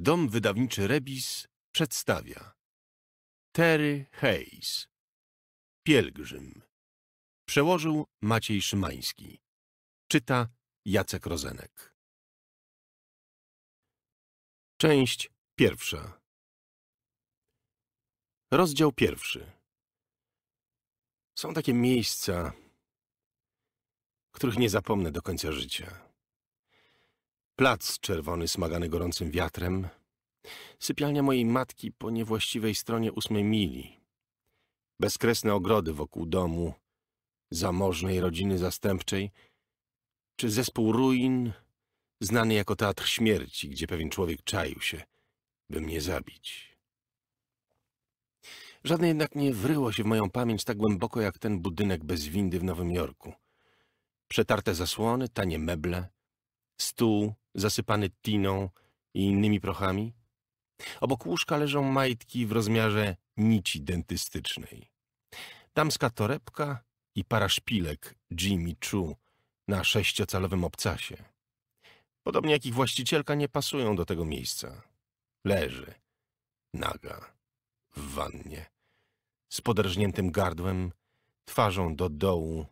Dom wydawniczy Rebis przedstawia Terry Hayes Pielgrzym Przełożył Maciej Szymański Czyta Jacek Rozenek Część pierwsza Rozdział pierwszy Są takie miejsca, których nie zapomnę do końca życia. Plac czerwony smagany gorącym wiatrem. Sypialnia mojej matki po niewłaściwej stronie ósmej mili. Bezkresne ogrody wokół domu, zamożnej rodziny zastępczej, czy zespół ruin, znany jako teatr śmierci, gdzie pewien człowiek czaił się, by mnie zabić. Żadne jednak nie wryło się w moją pamięć tak głęboko jak ten budynek bez windy w Nowym Jorku. Przetarte zasłony, tanie meble, stół zasypany tiną i innymi prochami. Obok łóżka leżą majtki w rozmiarze nici dentystycznej. Damska torebka i para szpilek Jimmy Chu na sześciocalowym obcasie. Podobnie jak ich właścicielka nie pasują do tego miejsca. Leży, naga, w wannie, z poderżniętym gardłem, twarzą do dołu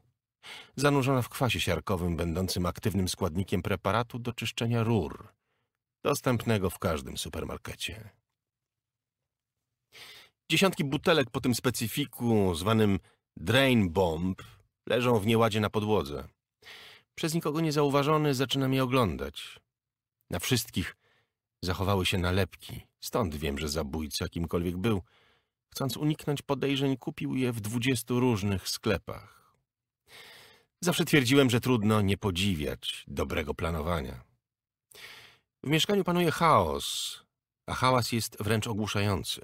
zanurzona w kwasie siarkowym będącym aktywnym składnikiem preparatu do czyszczenia rur, dostępnego w każdym supermarkecie. Dziesiątki butelek po tym specyfiku, zwanym drain bomb, leżą w nieładzie na podłodze. Przez nikogo niezauważony zaczynam je oglądać. Na wszystkich zachowały się nalepki, stąd wiem, że zabójca, kimkolwiek był, chcąc uniknąć podejrzeń, kupił je w dwudziestu różnych sklepach. Zawsze twierdziłem, że trudno nie podziwiać dobrego planowania. W mieszkaniu panuje chaos, a hałas jest wręcz ogłuszający.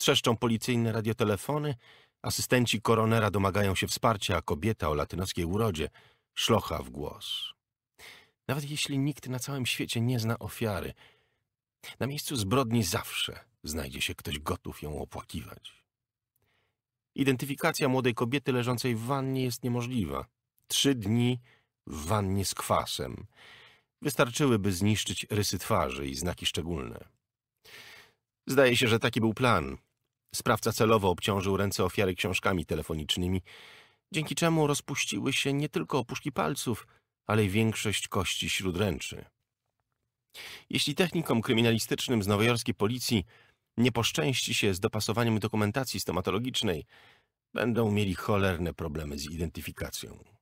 Trzeszczą policyjne radiotelefony, asystenci koronera domagają się wsparcia, a kobieta o latynoskiej urodzie szlocha w głos. Nawet jeśli nikt na całym świecie nie zna ofiary, na miejscu zbrodni zawsze znajdzie się ktoś gotów ją opłakiwać. Identyfikacja młodej kobiety leżącej w wannie jest niemożliwa trzy dni w wannie z kwasem. Wystarczyłyby zniszczyć rysy twarzy i znaki szczególne. Zdaje się, że taki był plan. Sprawca celowo obciążył ręce ofiary książkami telefonicznymi, dzięki czemu rozpuściły się nie tylko opuszki palców, ale i większość kości śródręczy. Jeśli technikom kryminalistycznym z nowojorskiej policji nie poszczęści się z dopasowaniem dokumentacji stomatologicznej, będą mieli cholerne problemy z identyfikacją.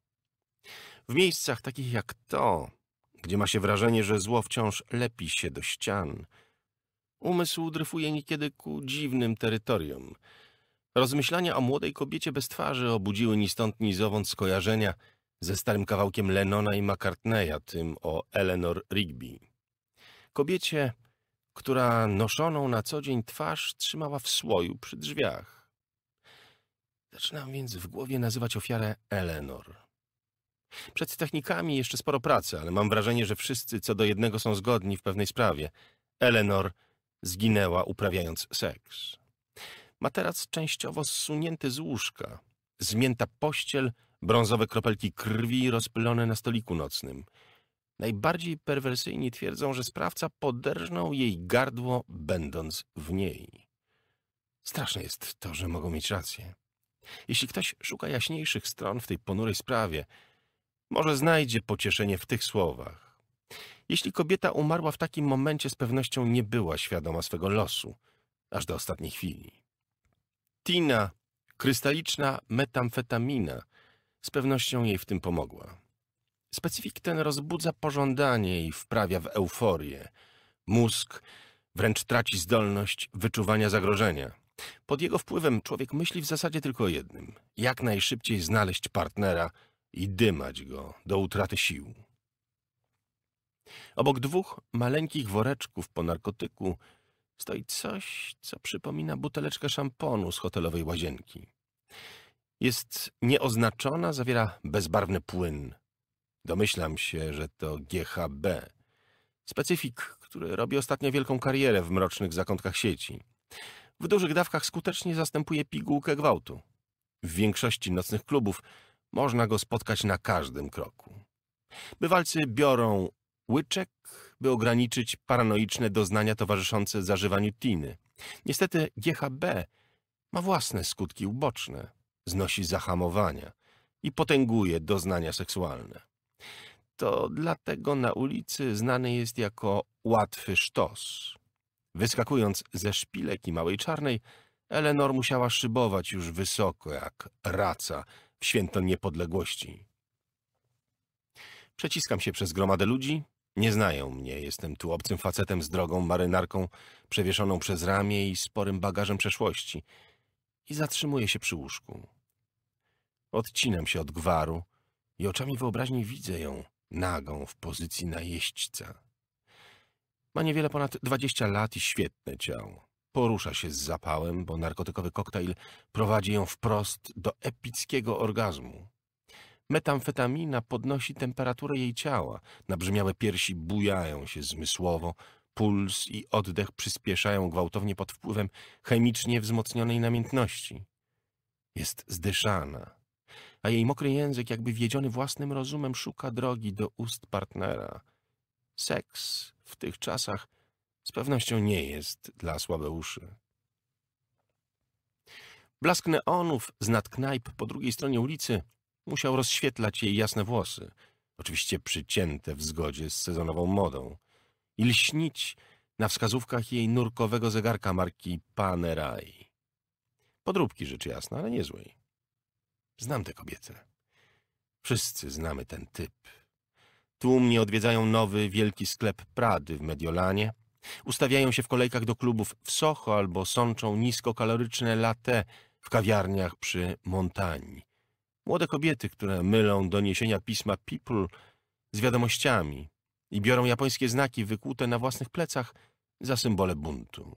W miejscach takich jak to, gdzie ma się wrażenie, że zło wciąż lepi się do ścian, umysł dryfuje niekiedy ku dziwnym terytorium. Rozmyślania o młodej kobiecie bez twarzy obudziły ni stąd, ni zowąd skojarzenia ze starym kawałkiem Lenona i McCartneya, tym o Eleanor Rigby. Kobiecie, która noszoną na co dzień twarz trzymała w słoju przy drzwiach. Zaczynam więc w głowie nazywać ofiarę Eleanor. Przed technikami jeszcze sporo pracy, ale mam wrażenie, że wszyscy co do jednego są zgodni w pewnej sprawie. Eleanor zginęła uprawiając seks. Ma teraz częściowo zsunięty z łóżka, zmięta pościel, brązowe kropelki krwi rozpylone na stoliku nocnym. Najbardziej perwersyjni twierdzą, że sprawca poderżnął jej gardło, będąc w niej. Straszne jest to, że mogą mieć rację. Jeśli ktoś szuka jaśniejszych stron w tej ponurej sprawie, może znajdzie pocieszenie w tych słowach. Jeśli kobieta umarła w takim momencie, z pewnością nie była świadoma swego losu, aż do ostatniej chwili. Tina, krystaliczna metamfetamina, z pewnością jej w tym pomogła. Specyfik ten rozbudza pożądanie i wprawia w euforię. Mózg wręcz traci zdolność wyczuwania zagrożenia. Pod jego wpływem człowiek myśli w zasadzie tylko o jednym: jak najszybciej znaleźć partnera, i dymać go do utraty sił. Obok dwóch maleńkich woreczków po narkotyku stoi coś, co przypomina buteleczkę szamponu z hotelowej łazienki. Jest nieoznaczona, zawiera bezbarwny płyn. Domyślam się, że to GHB. Specyfik, który robi ostatnio wielką karierę w mrocznych zakątkach sieci. W dużych dawkach skutecznie zastępuje pigułkę gwałtu. W większości nocnych klubów można go spotkać na każdym kroku. Bywalcy biorą łyczek, by ograniczyć paranoiczne doznania towarzyszące zażywaniu tiny. Niestety GHB ma własne skutki uboczne, znosi zahamowania i potęguje doznania seksualne. To dlatego na ulicy znany jest jako łatwy sztos. Wyskakując ze szpileki małej czarnej, Eleanor musiała szybować już wysoko jak raca – w święto niepodległości. Przeciskam się przez gromadę ludzi. Nie znają mnie. Jestem tu obcym facetem z drogą marynarką przewieszoną przez ramię i sporym bagażem przeszłości. I zatrzymuję się przy łóżku. Odcinam się od gwaru i oczami wyobraźni widzę ją, nagą, w pozycji najeźdźca. Ma niewiele ponad dwadzieścia lat i świetne ciało porusza się z zapałem, bo narkotykowy koktajl prowadzi ją wprost do epickiego orgazmu. Metamfetamina podnosi temperaturę jej ciała, nabrzmiałe piersi bujają się zmysłowo, puls i oddech przyspieszają gwałtownie pod wpływem chemicznie wzmocnionej namiętności. Jest zdyszana, a jej mokry język, jakby wiedziony własnym rozumem, szuka drogi do ust partnera. Seks w tych czasach z pewnością nie jest dla słabeuszy. Blask neonów z nad knajp po drugiej stronie ulicy musiał rozświetlać jej jasne włosy, oczywiście przycięte w zgodzie z sezonową modą, i lśnić na wskazówkach jej nurkowego zegarka marki Panerai. Podróbki rzecz jasna, ale niezłej. Znam tę kobietę. Wszyscy znamy ten typ. Tłumnie odwiedzają nowy, wielki sklep Prady w Mediolanie – Ustawiają się w kolejkach do klubów w Soho albo sączą niskokaloryczne latte w kawiarniach przy Montani. Młode kobiety, które mylą doniesienia pisma People z wiadomościami i biorą japońskie znaki wykłute na własnych plecach za symbole buntu.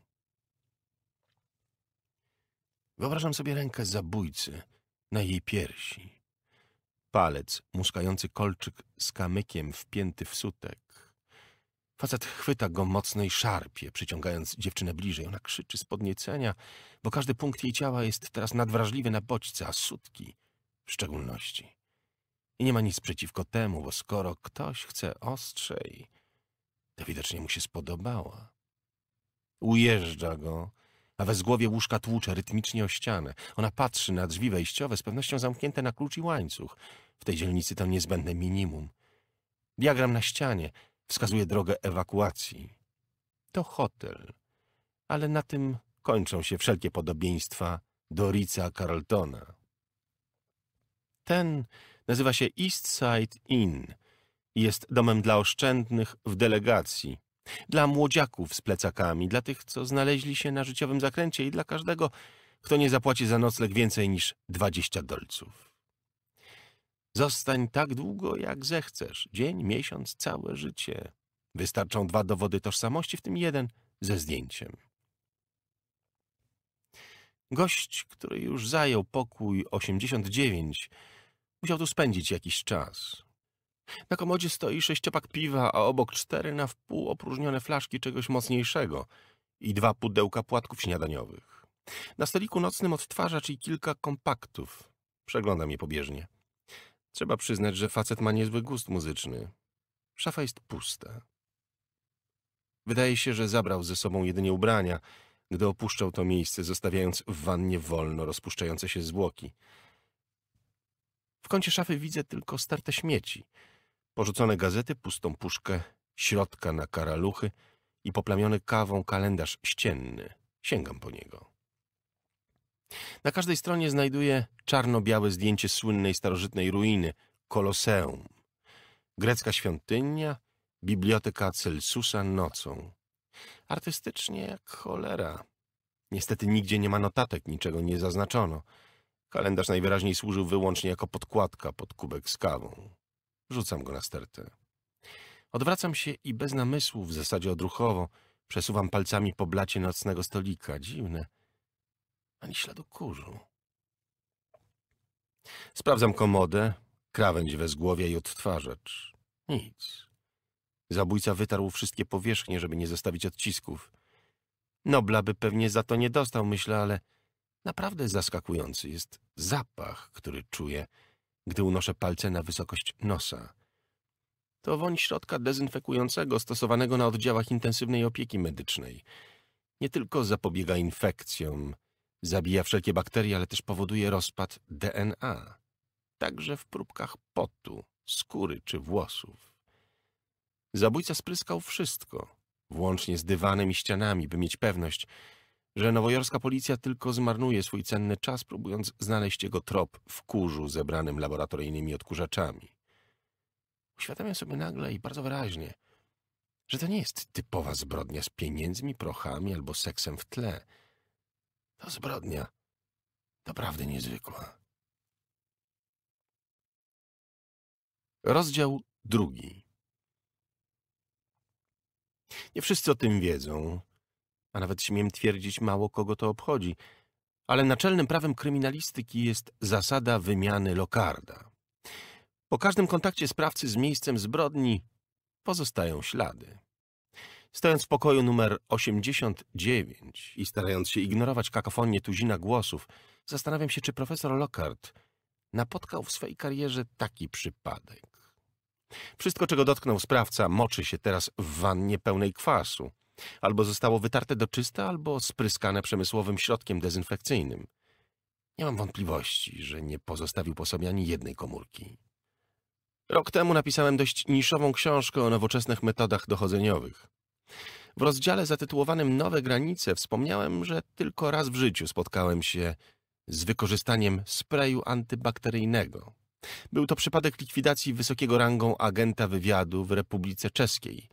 Wyobrażam sobie rękę zabójcy na jej piersi. Palec muskający kolczyk z kamykiem wpięty w sutek. Facet chwyta go mocno i szarpie, przyciągając dziewczynę bliżej. Ona krzyczy z podniecenia, bo każdy punkt jej ciała jest teraz nadwrażliwy na bodźce, a sutki w szczególności. I nie ma nic przeciwko temu, bo skoro ktoś chce ostrzej, to widocznie mu się spodobała. Ujeżdża go, a we zgłowie łóżka tłucze rytmicznie o ścianę. Ona patrzy na drzwi wejściowe, z pewnością zamknięte na klucz i łańcuch. W tej dzielnicy to niezbędne minimum. Diagram na ścianie wskazuje drogę ewakuacji. To hotel, ale na tym kończą się wszelkie podobieństwa do Ritza Carltona. Ten nazywa się East Side Inn i jest domem dla oszczędnych w delegacji, dla młodziaków z plecakami, dla tych, co znaleźli się na życiowym zakręcie i dla każdego, kto nie zapłaci za nocleg więcej niż 20 dolców. Zostań tak długo, jak zechcesz. Dzień, miesiąc, całe życie. Wystarczą dwa dowody tożsamości, w tym jeden ze zdjęciem. Gość, który już zajął pokój 89, musiał tu spędzić jakiś czas. Na komodzie stoi sześciopak piwa, a obok cztery na wpół opróżnione flaszki czegoś mocniejszego i dwa pudełka płatków śniadaniowych. Na stoliku nocnym odtwarzacz i kilka kompaktów. Przeglądam je pobieżnie. Trzeba przyznać, że facet ma niezły gust muzyczny. Szafa jest pusta. Wydaje się, że zabrał ze sobą jedynie ubrania, gdy opuszczał to miejsce, zostawiając w wannie wolno rozpuszczające się zwłoki. W kącie szafy widzę tylko starte śmieci, porzucone gazety, pustą puszkę, środka na karaluchy i poplamiony kawą kalendarz ścienny. Sięgam po niego. Na każdej stronie znajduje czarno-białe zdjęcie słynnej starożytnej ruiny Koloseum, grecka świątynia, biblioteka Celsusa nocą. Artystycznie jak cholera. Niestety nigdzie nie ma notatek, niczego nie zaznaczono. Kalendarz najwyraźniej służył wyłącznie jako podkładka pod kubek z kawą. Rzucam go na stertę. Odwracam się i bez namysłu, w zasadzie odruchowo, przesuwam palcami po blacie nocnego stolika. Dziwne ani śladu kurzu. Sprawdzam komodę, krawędź wezgłowia i odtwarzacz. Nic. Zabójca wytarł wszystkie powierzchnie, żeby nie zostawić odcisków. Nobla by pewnie za to nie dostał, myślę, ale naprawdę zaskakujący jest zapach, który czuję, gdy unoszę palce na wysokość nosa. To woń środka dezynfekującego stosowanego na oddziałach intensywnej opieki medycznej. Nie tylko zapobiega infekcjom, Zabija wszelkie bakterie, ale też powoduje rozpad DNA, także w próbkach potu, skóry czy włosów. Zabójca spryskał wszystko, włącznie z dywanem i ścianami, by mieć pewność, że nowojorska policja tylko zmarnuje swój cenny czas, próbując znaleźć jego trop w kurzu zebranym laboratoryjnymi odkurzaczami. Uświadamia sobie nagle i bardzo wyraźnie, że to nie jest typowa zbrodnia z pieniędzmi, prochami albo seksem w tle – ta zbrodnia naprawdę niezwykła. Rozdział drugi. Nie wszyscy o tym wiedzą, a nawet śmiem twierdzić, mało kogo to obchodzi, ale naczelnym prawem kryminalistyki jest zasada wymiany lokarda. Po każdym kontakcie sprawcy z miejscem zbrodni pozostają ślady. Stojąc w pokoju numer 89 i starając się ignorować kakofonię tuzina głosów, zastanawiam się, czy profesor Lockhart napotkał w swojej karierze taki przypadek. Wszystko, czego dotknął sprawca, moczy się teraz w wannie pełnej kwasu. Albo zostało wytarte do czysta, albo spryskane przemysłowym środkiem dezynfekcyjnym. Nie mam wątpliwości, że nie pozostawił po sobie ani jednej komórki. Rok temu napisałem dość niszową książkę o nowoczesnych metodach dochodzeniowych. W rozdziale zatytułowanym Nowe granice wspomniałem, że tylko raz w życiu spotkałem się z wykorzystaniem sprayu antybakteryjnego. Był to przypadek likwidacji wysokiego rangą agenta wywiadu w Republice Czeskiej.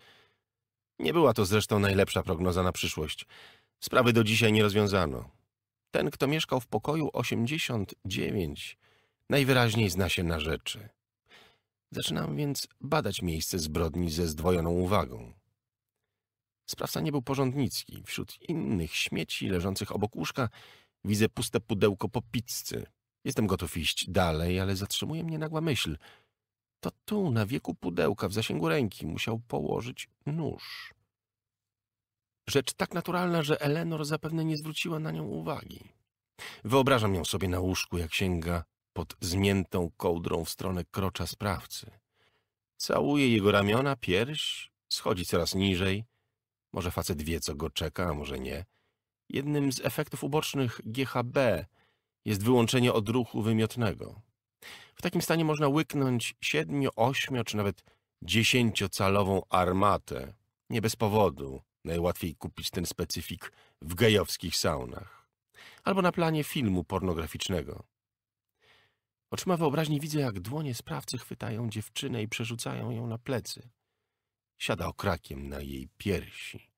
Nie była to zresztą najlepsza prognoza na przyszłość. Sprawy do dzisiaj nie rozwiązano. Ten, kto mieszkał w pokoju 89, najwyraźniej zna się na rzeczy. Zaczynam więc badać miejsce zbrodni ze zdwojoną uwagą. Sprawca nie był porządnicki. Wśród innych śmieci leżących obok łóżka widzę puste pudełko po pizzy. Jestem gotów iść dalej, ale zatrzymuje mnie nagła myśl. To tu, na wieku pudełka, w zasięgu ręki, musiał położyć nóż. Rzecz tak naturalna, że Eleanor zapewne nie zwróciła na nią uwagi. Wyobrażam ją sobie na łóżku, jak sięga pod zmiętą kołdrą w stronę krocza sprawcy. Całuje jego ramiona, pierś, schodzi coraz niżej, może facet wie, co go czeka, a może nie. Jednym z efektów ubocznych GHB jest wyłączenie odruchu wymiotnego. W takim stanie można łyknąć 7, 8 czy nawet 10-calową armatę. Nie bez powodu najłatwiej kupić ten specyfik w gejowskich saunach. Albo na planie filmu pornograficznego. Oczyma wyobraźni widzę, jak dłonie sprawcy chwytają dziewczynę i przerzucają ją na plecy. Siada okrakiem na jej piersi.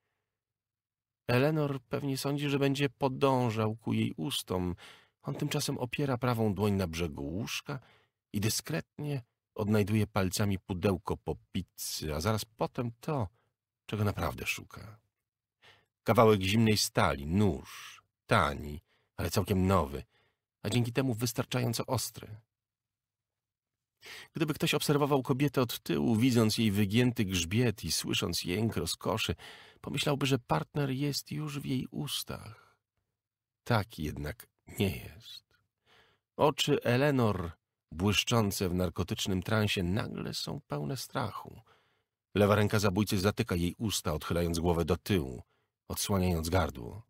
Eleanor pewnie sądzi, że będzie podążał ku jej ustom. On tymczasem opiera prawą dłoń na brzegu łóżka i dyskretnie odnajduje palcami pudełko po pizzy, a zaraz potem to, czego naprawdę szuka. Kawałek zimnej stali, nóż, tani, ale całkiem nowy, a dzięki temu wystarczająco ostry. Gdyby ktoś obserwował kobietę od tyłu, widząc jej wygięty grzbiet i słysząc jęk rozkoszy, pomyślałby, że partner jest już w jej ustach. Tak jednak nie jest. Oczy Eleanor, błyszczące w narkotycznym transie, nagle są pełne strachu. Lewa ręka zabójcy zatyka jej usta, odchylając głowę do tyłu, odsłaniając gardło.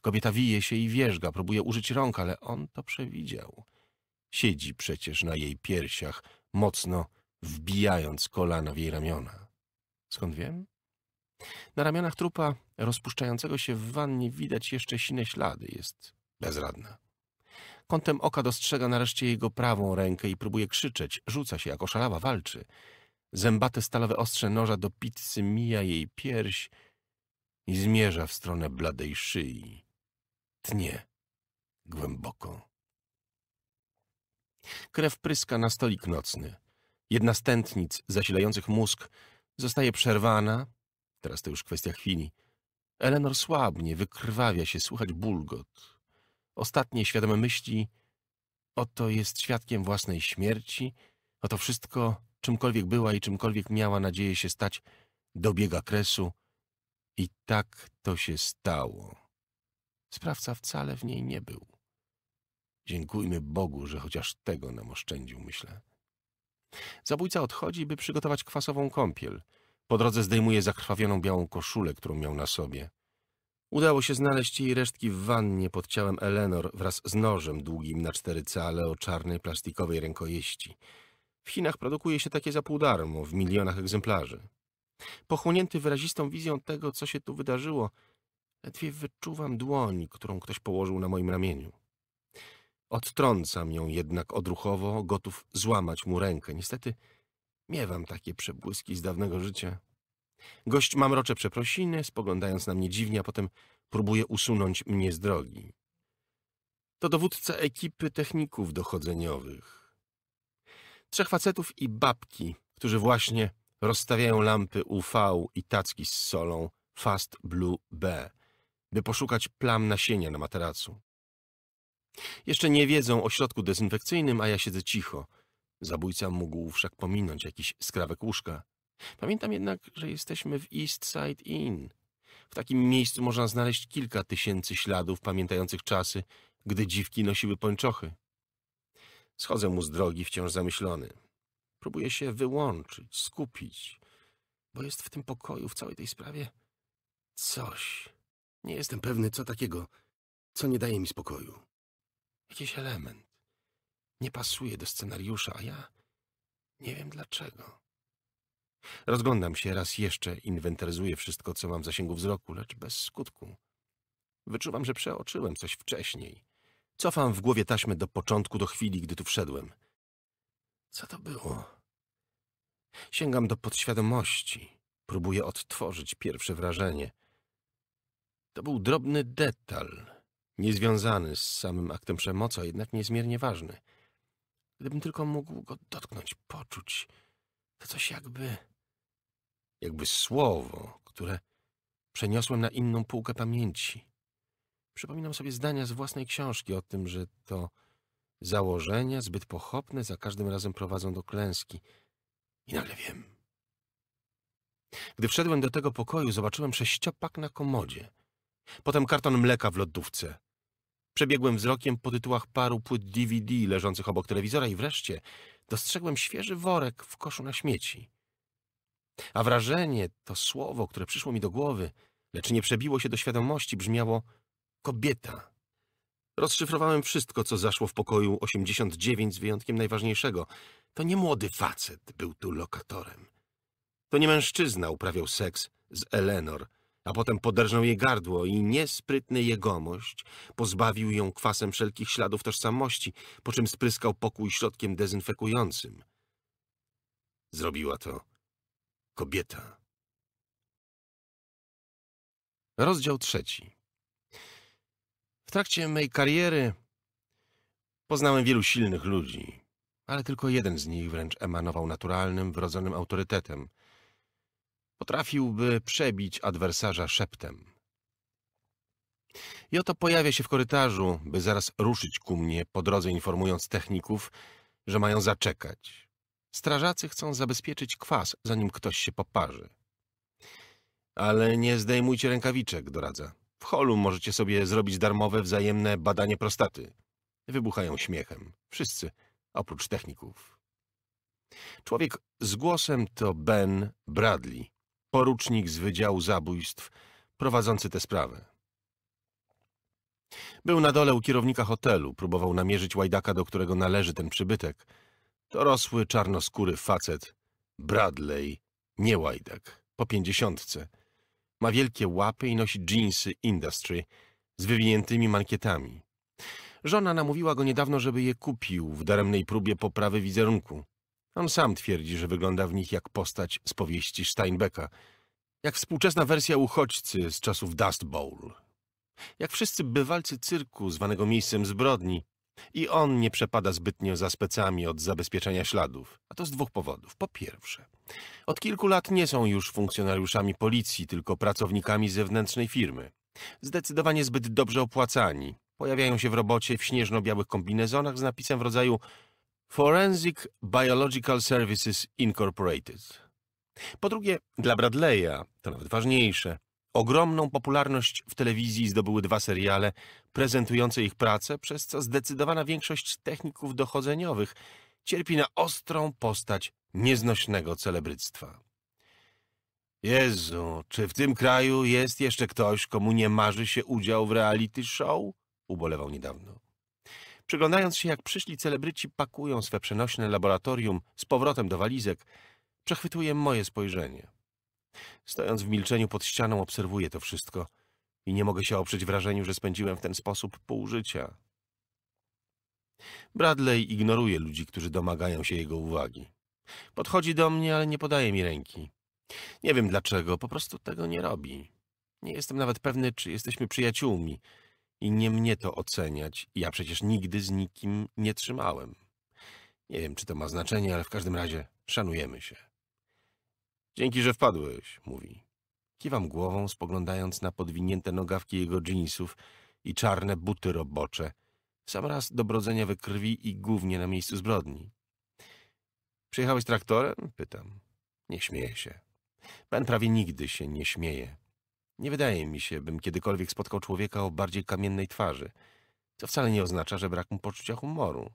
Kobieta wije się i wierzga, próbuje użyć rąk, ale on to przewidział. Siedzi przecież na jej piersiach, mocno wbijając kolana w jej ramiona. Skąd wiem? Na ramionach trupa rozpuszczającego się w wannie widać jeszcze sine ślady. Jest bezradna. Kątem oka dostrzega nareszcie jego prawą rękę i próbuje krzyczeć. Rzuca się jak oszalała, walczy. Zębate stalowe ostrze noża do pizzy mija jej pierś i zmierza w stronę bladej szyi. Tnie głęboko. Krew pryska na stolik nocny. Jedna z tętnic zasilających mózg zostaje przerwana. Teraz to już kwestia chwili. Eleanor słabnie, wykrwawia się, słychać bulgot. Ostatnie świadome myśli oto jest świadkiem własnej śmierci, oto wszystko, czymkolwiek była i czymkolwiek miała nadzieję się stać, dobiega kresu i tak to się stało. Sprawca wcale w niej nie był. Dziękujmy Bogu, że chociaż tego nam oszczędził, myślę. Zabójca odchodzi, by przygotować kwasową kąpiel. Po drodze zdejmuje zakrwawioną białą koszulę, którą miał na sobie. Udało się znaleźć jej resztki w wannie pod ciałem Eleanor wraz z nożem długim na cztery cale o czarnej plastikowej rękojeści. W Chinach produkuje się takie za pół darmo, w milionach egzemplarzy. Pochłonięty wyrazistą wizją tego, co się tu wydarzyło, ledwie wyczuwam dłoń, którą ktoś położył na moim ramieniu. Odtrącam ją jednak odruchowo, gotów złamać mu rękę. Niestety miewam takie przebłyski z dawnego życia. Gość mamrocze przeprosiny, spoglądając na mnie dziwnie, a potem próbuje usunąć mnie z drogi. To dowódca ekipy techników dochodzeniowych. Trzech facetów i babki, którzy właśnie rozstawiają lampy UV i tacki z solą Fast Blue B, by poszukać plam nasienia na materacu. Jeszcze nie wiedzą o środku dezynfekcyjnym, a ja siedzę cicho. Zabójca mógł wszak pominąć jakiś skrawek łóżka. Pamiętam jednak, że jesteśmy w East Side Inn. W takim miejscu można znaleźć kilka tysięcy śladów pamiętających czasy, gdy dziwki nosiły pończochy. Schodzę mu z drogi wciąż zamyślony. Próbuję się wyłączyć, skupić, bo jest w tym pokoju, w całej tej sprawie coś. Nie jestem pewny, co takiego, co nie daje mi spokoju jakiś element. Nie pasuje do scenariusza, a ja nie wiem dlaczego. Rozglądam się raz jeszcze, inwentaryzuję wszystko, co mam w zasięgu wzroku, lecz bez skutku. Wyczuwam, że przeoczyłem coś wcześniej. Cofam w głowie taśmę do początku, do chwili, gdy tu wszedłem. Co to było? Sięgam do podświadomości. Próbuję odtworzyć pierwsze wrażenie. To był drobny detal, niezwiązany z samym aktem przemocy, a jednak niezmiernie ważny. Gdybym tylko mógł go dotknąć, poczuć, to coś jakby... Jakby słowo, które przeniosłem na inną półkę pamięci. Przypominam sobie zdania z własnej książki o tym, że to założenia zbyt pochopne za każdym razem prowadzą do klęski. I nagle wiem. Gdy wszedłem do tego pokoju, zobaczyłem sześciopak na komodzie. Potem karton mleka w lodówce. Przebiegłem wzrokiem po tytułach paru płyt DVD leżących obok telewizora i wreszcie dostrzegłem świeży worek w koszu na śmieci. A wrażenie, to słowo, które przyszło mi do głowy, lecz nie przebiło się do świadomości, brzmiało kobieta. Rozszyfrowałem wszystko, co zaszło w pokoju 89 z wyjątkiem najważniejszego. To nie młody facet był tu lokatorem. To nie mężczyzna uprawiał seks z Eleanor, a potem poderżnął jej gardło i niesprytny jegomość pozbawił ją kwasem wszelkich śladów tożsamości, po czym spryskał pokój środkiem dezynfekującym. Zrobiła to kobieta. Rozdział trzeci. W trakcie mej kariery poznałem wielu silnych ludzi, ale tylko jeden z nich wręcz emanował naturalnym, wrodzonym autorytetem – Potrafiłby przebić adwersarza szeptem. oto pojawia się w korytarzu, by zaraz ruszyć ku mnie, po drodze informując techników, że mają zaczekać. Strażacy chcą zabezpieczyć kwas, zanim ktoś się poparzy. Ale nie zdejmujcie rękawiczek, doradza. W holu możecie sobie zrobić darmowe wzajemne badanie prostaty. Wybuchają śmiechem. Wszyscy, oprócz techników. Człowiek z głosem to Ben Bradley, porucznik z Wydziału Zabójstw, prowadzący tę sprawę. Był na dole u kierownika hotelu, próbował namierzyć łajdaka, do którego należy ten przybytek. Dorosły, czarnoskóry facet, Bradley, nie łajdak, po pięćdziesiątce. Ma wielkie łapy i nosi jeansy Industry z wywiniętymi mankietami. Żona namówiła go niedawno, żeby je kupił w daremnej próbie poprawy wizerunku. On sam twierdzi, że wygląda w nich jak postać z powieści Steinbecka, jak współczesna wersja uchodźcy z czasów Dust Bowl. Jak wszyscy bywalcy cyrku, zwanego miejscem zbrodni, i on nie przepada zbytnio za specami od zabezpieczenia śladów, a to z dwóch powodów. Po pierwsze, od kilku lat nie są już funkcjonariuszami policji, tylko pracownikami zewnętrznej firmy. Zdecydowanie zbyt dobrze opłacani. Pojawiają się w robocie w śnieżno-białych kombinezonach z napisem w rodzaju Forensic Biological Services Incorporated. Po drugie, dla Bradley'a, to nawet ważniejsze, ogromną popularność w telewizji zdobyły dwa seriale prezentujące ich pracę, przez co zdecydowana większość techników dochodzeniowych cierpi na ostrą postać nieznośnego celebryctwa. Jezu, czy w tym kraju jest jeszcze ktoś, komu nie marzy się udział w reality show? Ubolewał niedawno. Przyglądając się, jak przyszli celebryci pakują swe przenośne laboratorium z powrotem do walizek, przechwytuje moje spojrzenie. Stojąc w milczeniu pod ścianą obserwuję to wszystko i nie mogę się oprzeć wrażeniu, że spędziłem w ten sposób pół życia. Bradley ignoruje ludzi, którzy domagają się jego uwagi. Podchodzi do mnie, ale nie podaje mi ręki. Nie wiem dlaczego, po prostu tego nie robi. Nie jestem nawet pewny, czy jesteśmy przyjaciółmi. I nie mnie to oceniać. Ja przecież nigdy z nikim nie trzymałem. Nie wiem, czy to ma znaczenie, ale w każdym razie szanujemy się. Dzięki, że wpadłeś, mówi. Kiwam głową, spoglądając na podwinięte nogawki jego dżinsów i czarne buty robocze. Sam raz do brodzenia we krwi i głównie na miejscu zbrodni. Przyjechałeś traktorem? Pytam. Nie śmieje się. Ben prawie nigdy się nie śmieje. Nie wydaje mi się, bym kiedykolwiek spotkał człowieka o bardziej kamiennej twarzy, co wcale nie oznacza, że brak mu poczucia humoru.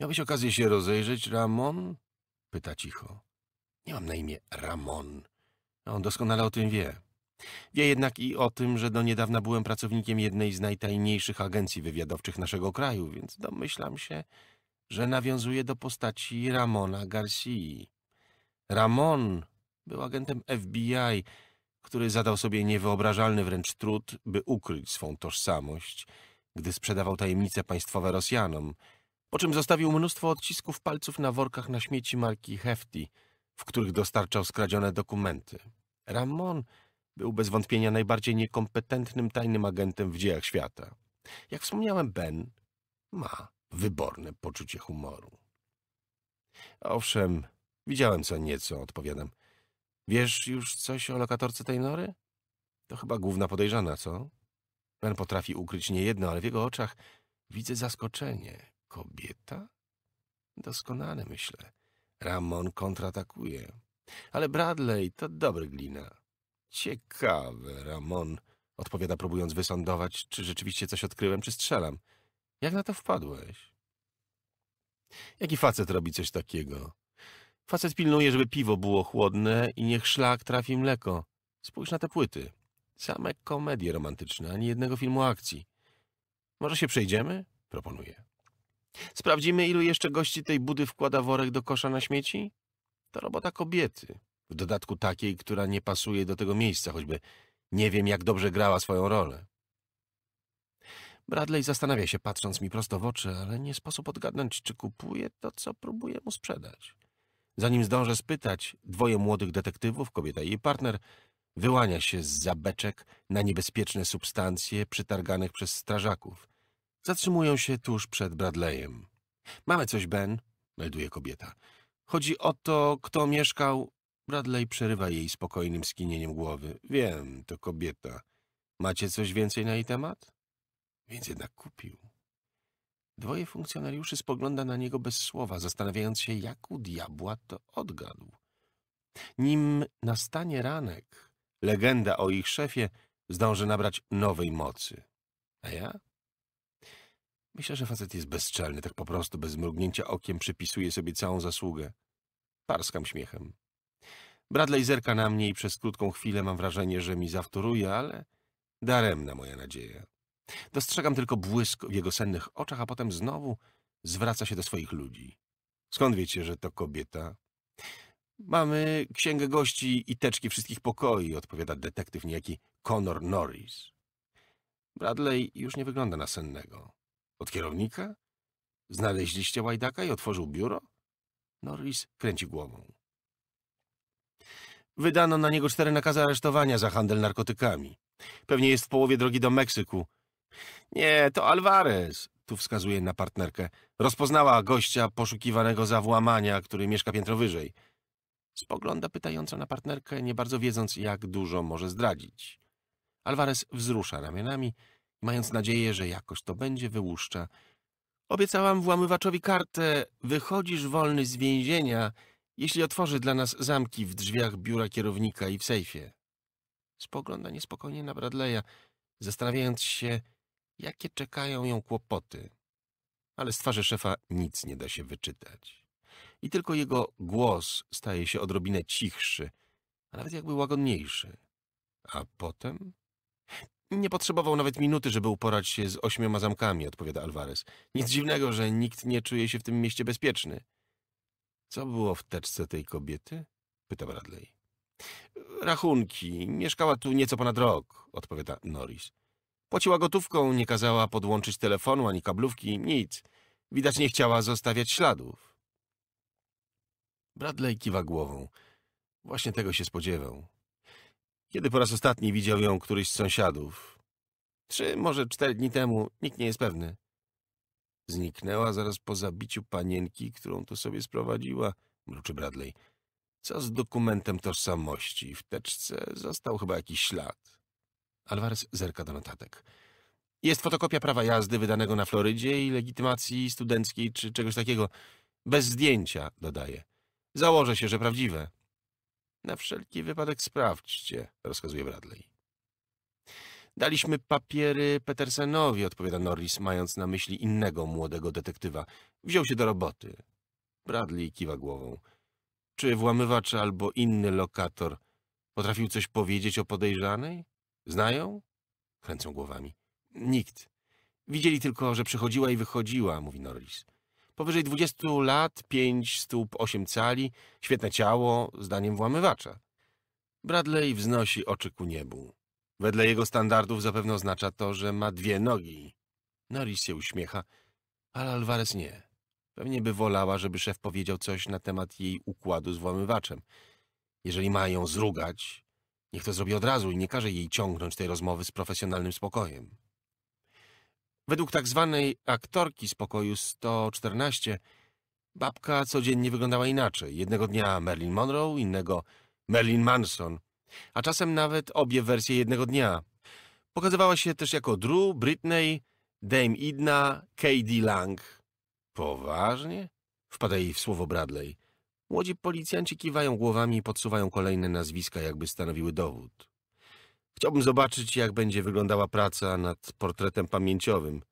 Miałbyś okazję się rozejrzeć, Ramon? Pyta cicho. Nie mam na imię Ramon. On doskonale o tym wie. Wie jednak i o tym, że do niedawna byłem pracownikiem jednej z najtajniejszych agencji wywiadowczych naszego kraju, więc domyślam się, że nawiązuje do postaci Ramona Garcia. Ramon był agentem FBI, który zadał sobie niewyobrażalny wręcz trud, by ukryć swą tożsamość, gdy sprzedawał tajemnice państwowe Rosjanom, po czym zostawił mnóstwo odcisków palców na workach na śmieci marki Hefty, w których dostarczał skradzione dokumenty. Ramon był bez wątpienia najbardziej niekompetentnym tajnym agentem w dziejach świata. Jak wspomniałem, Ben ma wyborne poczucie humoru. Owszem, widziałem co nieco, odpowiadam. Wiesz już coś o lokatorce tej nory? To chyba główna podejrzana, co? Ben potrafi ukryć niejedno, ale w jego oczach widzę zaskoczenie. Kobieta? Doskonale, myślę. Ramon kontratakuje. Ale Bradley to dobry glina. Ciekawe, Ramon, odpowiada próbując wysądować, czy rzeczywiście coś odkryłem, czy strzelam. Jak na to wpadłeś? Jaki facet robi coś takiego? Facet pilnuje, żeby piwo było chłodne i niech szlak trafi mleko. Spójrz na te płyty. Same komedie romantyczne, ani jednego filmu akcji. Może się przejdziemy? Proponuję. Sprawdzimy, ilu jeszcze gości tej budy wkłada worek do kosza na śmieci? To robota kobiety. W dodatku takiej, która nie pasuje do tego miejsca, choćby nie wiem, jak dobrze grała swoją rolę. Bradley zastanawia się, patrząc mi prosto w oczy, ale nie sposób odgadnąć, czy kupuje to, co próbuje mu sprzedać. Zanim zdążę spytać, dwoje młodych detektywów, kobieta i jej partner, wyłania się z zabeczek na niebezpieczne substancje przytarganych przez strażaków. Zatrzymują się tuż przed Bradleyem. Mamy coś, Ben, melduje kobieta. Chodzi o to, kto mieszkał... Bradley przerywa jej spokojnym skinieniem głowy. Wiem, to kobieta. Macie coś więcej na jej temat? Więc jednak kupił. Dwoje funkcjonariuszy spogląda na niego bez słowa, zastanawiając się, jak u diabła to odgadł. Nim nastanie ranek, legenda o ich szefie zdąży nabrać nowej mocy. A ja? Myślę, że facet jest bezczelny, tak po prostu, bez mrugnięcia okiem przypisuje sobie całą zasługę. Parskam śmiechem. Bradley zerka na mnie i przez krótką chwilę mam wrażenie, że mi zawtóruje, ale daremna moja nadzieja. Dostrzegam tylko błysk w jego sennych oczach, a potem znowu zwraca się do swoich ludzi. Skąd wiecie, że to kobieta? Mamy księgę gości i teczki wszystkich pokoi, odpowiada detektyw niejaki Conor Norris. Bradley już nie wygląda na sennego. Od kierownika? Znaleźliście łajdaka i otworzył biuro? Norris kręci głową. Wydano na niego cztery nakazy aresztowania za handel narkotykami. Pewnie jest w połowie drogi do Meksyku, nie, to Alvarez, tu wskazuje na partnerkę. Rozpoznała gościa poszukiwanego za włamania, który mieszka piętro wyżej. Spogląda pytająco na partnerkę, nie bardzo wiedząc, jak dużo może zdradzić. Alvarez wzrusza ramionami, mając nadzieję, że jakoś to będzie, wyłuszcza. Obiecałam włamywaczowi kartę. Wychodzisz wolny z więzienia, jeśli otworzy dla nas zamki w drzwiach biura kierownika i w sejfie. Spogląda niespokojnie na Bradleya, zastanawiając się, jakie czekają ją kłopoty. Ale z twarzy szefa nic nie da się wyczytać. I tylko jego głos staje się odrobinę cichszy, a nawet jakby łagodniejszy. A potem? Nie potrzebował nawet minuty, żeby uporać się z ośmioma zamkami, odpowiada Alvarez. Nic dziwnego, że nikt nie czuje się w tym mieście bezpieczny. Co było w teczce tej kobiety? pyta Bradley. Rachunki. Mieszkała tu nieco ponad rok, odpowiada Norris. Płaciła gotówką, nie kazała podłączyć telefonu ani kablówki, nic. Widać nie chciała zostawiać śladów. Bradley kiwa głową. Właśnie tego się spodziewał. Kiedy po raz ostatni widział ją któryś z sąsiadów? Trzy, może cztery dni temu, nikt nie jest pewny. Zniknęła zaraz po zabiciu panienki, którą tu sobie sprowadziła, mruczy Bradley. Co z dokumentem tożsamości? W teczce został chyba jakiś ślad. Alvarez zerka do notatek. Jest fotokopia prawa jazdy wydanego na Florydzie i legitymacji studenckiej czy czegoś takiego. Bez zdjęcia, dodaje. Założę się, że prawdziwe. Na wszelki wypadek sprawdźcie, rozkazuje Bradley. Daliśmy papiery Petersenowi, odpowiada Norris, mając na myśli innego młodego detektywa. Wziął się do roboty. Bradley kiwa głową. Czy włamywacz albo inny lokator potrafił coś powiedzieć o podejrzanej? Znają? Kręcą głowami. Nikt. Widzieli tylko, że przychodziła i wychodziła, mówi Norris. Powyżej dwudziestu lat, pięć stóp, osiem cali, świetne ciało, zdaniem włamywacza. Bradley wznosi oczy ku niebu. Wedle jego standardów zapewne oznacza to, że ma dwie nogi. Norris się uśmiecha, ale Alvarez nie. Pewnie by wolała, żeby szef powiedział coś na temat jej układu z włamywaczem. Jeżeli ma ją zrugać, Niech to zrobi od razu i nie każe jej ciągnąć tej rozmowy z profesjonalnym spokojem. Według tak zwanej aktorki spokoju 114 babka codziennie wyglądała inaczej. Jednego dnia Merlin Monroe, innego Merlin Manson, a czasem nawet obie wersje jednego dnia. Pokazywała się też jako Drew, Britney, Dame Idna, K.D. Lang. Poważnie? Wpada jej w słowo Bradley. Młodzi policjanci kiwają głowami i podsuwają kolejne nazwiska, jakby stanowiły dowód. Chciałbym zobaczyć, jak będzie wyglądała praca nad portretem pamięciowym.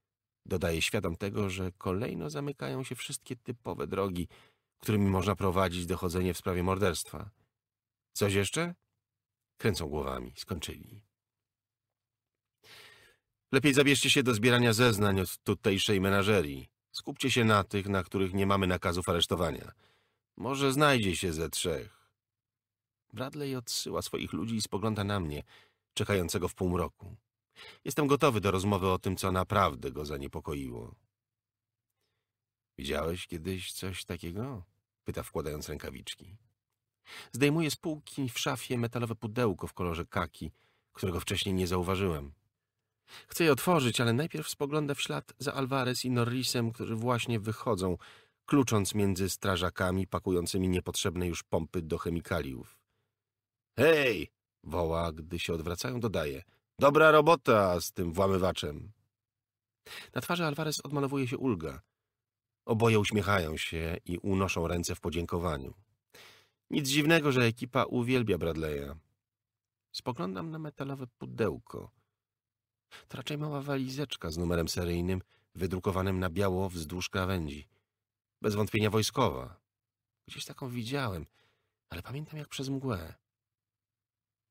Dodaję, świadom tego, że kolejno zamykają się wszystkie typowe drogi, którymi można prowadzić dochodzenie w sprawie morderstwa. Coś jeszcze? Kręcą głowami. Skończyli. Lepiej zabierzcie się do zbierania zeznań od tutejszej menażerii. Skupcie się na tych, na których nie mamy nakazów aresztowania. Może znajdzie się ze trzech. Bradley odsyła swoich ludzi i spogląda na mnie, czekającego w półmroku. Jestem gotowy do rozmowy o tym, co naprawdę go zaniepokoiło. Widziałeś kiedyś coś takiego? Pyta wkładając rękawiczki. Zdejmuje z półki w szafie metalowe pudełko w kolorze kaki, którego wcześniej nie zauważyłem. Chcę je otworzyć, ale najpierw spogląda w ślad za Alvarez i Norrisem, którzy właśnie wychodzą, klucząc między strażakami pakującymi niepotrzebne już pompy do chemikaliów. Hej! woła, gdy się odwracają, dodaje. Dobra robota z tym włamywaczem. Na twarzy Alvarez odmalowuje się ulga. Oboje uśmiechają się i unoszą ręce w podziękowaniu. Nic dziwnego, że ekipa uwielbia Bradley'a. Spoglądam na metalowe pudełko. To raczej mała walizeczka z numerem seryjnym, wydrukowanym na biało wzdłuż krawędzi bez wątpienia wojskowa. Gdzieś taką widziałem, ale pamiętam jak przez mgłę.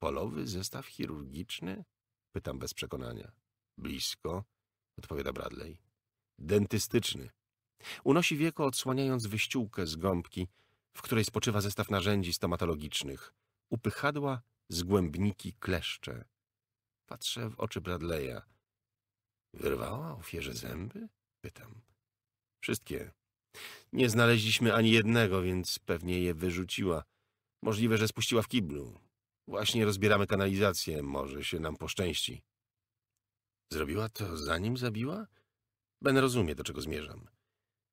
Polowy zestaw chirurgiczny? Pytam bez przekonania. Blisko, odpowiada Bradley. Dentystyczny. Unosi wieko, odsłaniając wyściółkę z gąbki, w której spoczywa zestaw narzędzi stomatologicznych. Upychadła, zgłębniki, kleszcze. Patrzę w oczy Bradleya. Wyrwała ofierze zęby? Pytam. Wszystkie. Nie znaleźliśmy ani jednego, więc pewnie je wyrzuciła. Możliwe, że spuściła w kiblu. Właśnie rozbieramy kanalizację, może się nam poszczęści. Zrobiła to zanim zabiła? Ben rozumie, do czego zmierzam.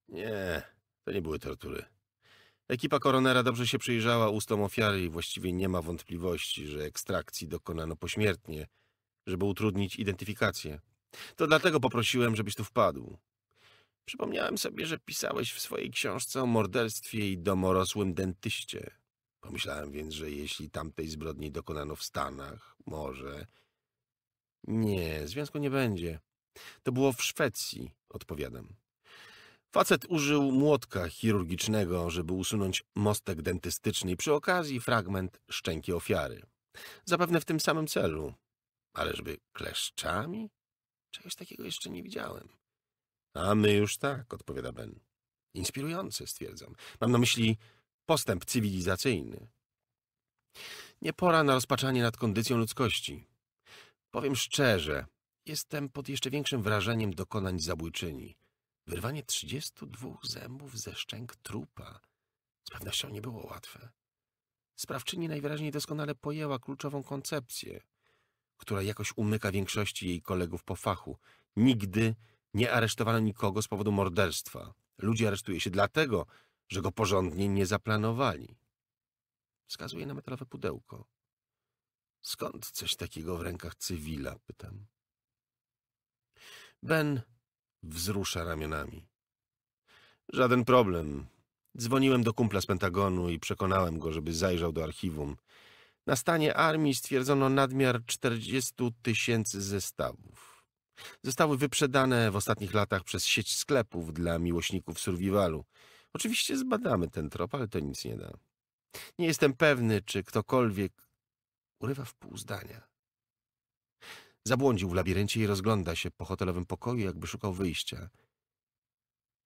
Nie, to nie były tortury. Ekipa koronera dobrze się przyjrzała ustom ofiary i właściwie nie ma wątpliwości, że ekstrakcji dokonano pośmiertnie, żeby utrudnić identyfikację. To dlatego poprosiłem, żebyś tu wpadł. Przypomniałem sobie, że pisałeś w swojej książce o morderstwie i domorosłym dentyście. Pomyślałem więc, że jeśli tamtej zbrodni dokonano w Stanach, może... Nie, związku nie będzie. To było w Szwecji, odpowiadam. Facet użył młotka chirurgicznego, żeby usunąć mostek dentystyczny i przy okazji fragment szczęki ofiary. Zapewne w tym samym celu. Ale żeby kleszczami? Czegoś takiego jeszcze nie widziałem. A my już tak, odpowiada Ben. Inspirujące, stwierdzam. Mam na myśli postęp cywilizacyjny. Nie pora na rozpaczanie nad kondycją ludzkości. Powiem szczerze, jestem pod jeszcze większym wrażeniem dokonań zabójczyni. Wyrwanie 32 zębów ze szczęk trupa z pewnością nie było łatwe. Sprawczyni najwyraźniej doskonale pojęła kluczową koncepcję, która jakoś umyka większości jej kolegów po fachu. Nigdy nie aresztowano nikogo z powodu morderstwa. Ludzi aresztuje się dlatego, że go porządnie nie zaplanowali. Wskazuje na metalowe pudełko. Skąd coś takiego w rękach cywila? Pytam. Ben wzrusza ramionami. Żaden problem. Dzwoniłem do kumpla z Pentagonu i przekonałem go, żeby zajrzał do archiwum. Na stanie armii stwierdzono nadmiar 40 tysięcy zestawów. Zostały wyprzedane w ostatnich latach przez sieć sklepów dla miłośników survivalu. Oczywiście zbadamy ten trop, ale to nic nie da. Nie jestem pewny, czy ktokolwiek urywa w pół zdania. Zabłądził w labiryncie i rozgląda się po hotelowym pokoju, jakby szukał wyjścia.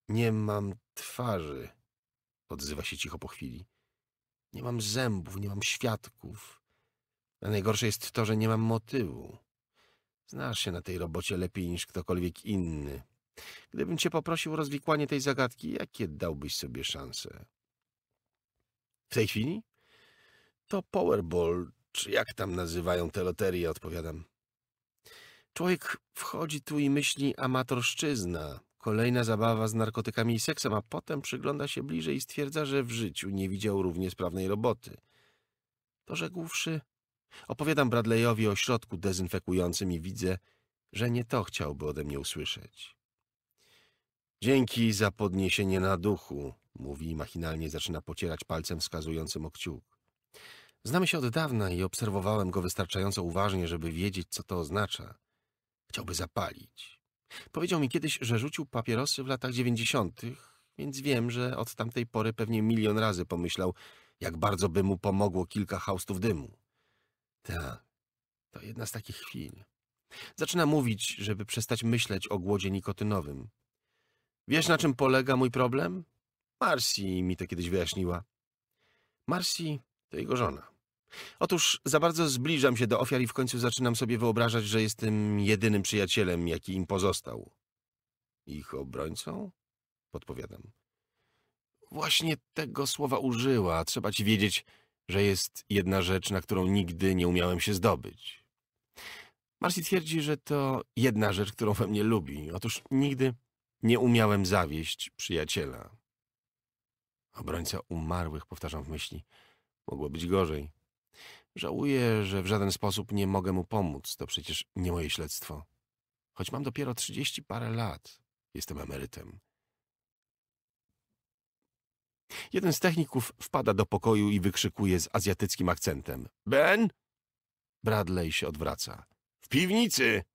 Nie mam twarzy, odzywa się cicho po chwili. Nie mam zębów, nie mam świadków. A najgorsze jest to, że nie mam motywu. Znasz się na tej robocie lepiej niż ktokolwiek inny. Gdybym cię poprosił o rozwikłanie tej zagadki, jakie dałbyś sobie szanse? W tej chwili? To Powerball, czy jak tam nazywają te loterie, odpowiadam. Człowiek wchodzi tu i myśli amatorszczyzna, kolejna zabawa z narkotykami i seksem, a potem przygląda się bliżej i stwierdza, że w życiu nie widział równie sprawnej roboty. To rzekłszy, Opowiadam Bradleyowi o środku dezynfekującym i widzę, że nie to chciałby ode mnie usłyszeć. Dzięki za podniesienie na duchu, mówi i machinalnie zaczyna pocierać palcem wskazującym o kciuk. Znamy się od dawna i obserwowałem go wystarczająco uważnie, żeby wiedzieć, co to oznacza. Chciałby zapalić. Powiedział mi kiedyś, że rzucił papierosy w latach dziewięćdziesiątych, więc wiem, że od tamtej pory pewnie milion razy pomyślał, jak bardzo by mu pomogło kilka haustów dymu. Tak, to jedna z takich chwil. Zaczyna mówić, żeby przestać myśleć o głodzie nikotynowym. Wiesz, na czym polega mój problem? Marsi mi to kiedyś wyjaśniła. Marsi to jego żona. Otóż za bardzo zbliżam się do ofiar i w końcu zaczynam sobie wyobrażać, że jestem jedynym przyjacielem, jaki im pozostał. Ich obrońcą? Podpowiadam. Właśnie tego słowa użyła. Trzeba ci wiedzieć, że jest jedna rzecz, na którą nigdy nie umiałem się zdobyć. Marcy twierdzi, że to jedna rzecz, którą we mnie lubi. Otóż nigdy nie umiałem zawieść przyjaciela. Obrońca umarłych, powtarzam w myśli. Mogło być gorzej. Żałuję, że w żaden sposób nie mogę mu pomóc. To przecież nie moje śledztwo. Choć mam dopiero trzydzieści parę lat, jestem emerytem. Jeden z techników wpada do pokoju i wykrzykuje z azjatyckim akcentem. Ben? Bradley się odwraca. W piwnicy!